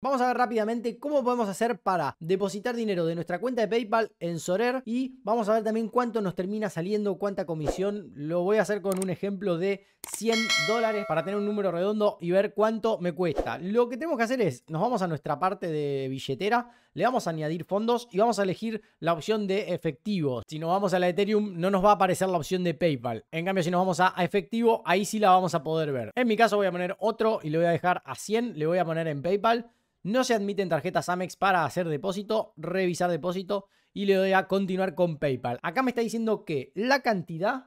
Vamos a ver rápidamente cómo podemos hacer para depositar dinero de nuestra cuenta de PayPal en Sorer y vamos a ver también cuánto nos termina saliendo, cuánta comisión. Lo voy a hacer con un ejemplo de 100 dólares para tener un número redondo y ver cuánto me cuesta. Lo que tenemos que hacer es, nos vamos a nuestra parte de billetera, le vamos a añadir fondos y vamos a elegir la opción de efectivo. Si nos vamos a la Ethereum no nos va a aparecer la opción de PayPal. En cambio si nos vamos a efectivo, ahí sí la vamos a poder ver. En mi caso voy a poner otro y le voy a dejar a 100, le voy a poner en PayPal. No se admiten tarjetas Amex para hacer depósito, revisar depósito y le doy a continuar con PayPal. Acá me está diciendo que la cantidad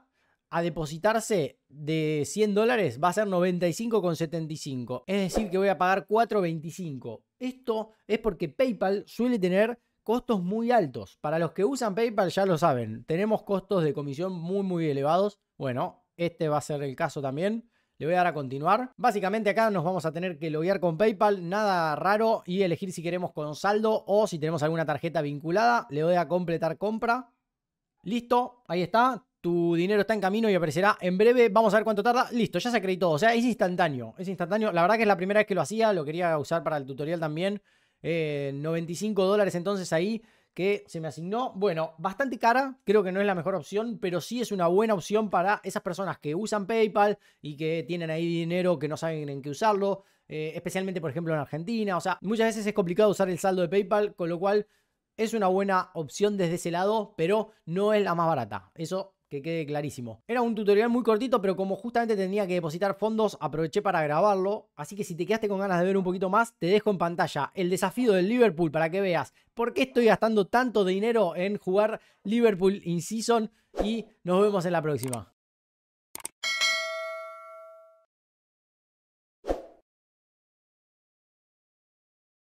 a depositarse de 100 dólares va a ser 95,75. Es decir, que voy a pagar 4,25. Esto es porque PayPal suele tener costos muy altos. Para los que usan PayPal ya lo saben, tenemos costos de comisión muy, muy elevados. Bueno, este va a ser el caso también. Le voy a dar a continuar. Básicamente acá nos vamos a tener que loguear con PayPal, nada raro, y elegir si queremos con saldo o si tenemos alguna tarjeta vinculada. Le doy a completar compra. Listo, ahí está. Tu dinero está en camino y aparecerá en breve. Vamos a ver cuánto tarda. Listo, ya se acreditó. O sea, es instantáneo. Es instantáneo. La verdad que es la primera vez que lo hacía. Lo quería usar para el tutorial también. 95 eh, dólares entonces ahí que se me asignó. Bueno, bastante cara, creo que no es la mejor opción, pero sí es una buena opción para esas personas que usan PayPal y que tienen ahí dinero que no saben en qué usarlo, eh, especialmente por ejemplo en Argentina. O sea, muchas veces es complicado usar el saldo de PayPal, con lo cual es una buena opción desde ese lado, pero no es la más barata. Eso que quede clarísimo. Era un tutorial muy cortito, pero como justamente tenía que depositar fondos, aproveché para grabarlo. Así que si te quedaste con ganas de ver un poquito más, te dejo en pantalla el desafío del Liverpool para que veas por qué estoy gastando tanto dinero en jugar Liverpool in season. Y nos vemos en la próxima.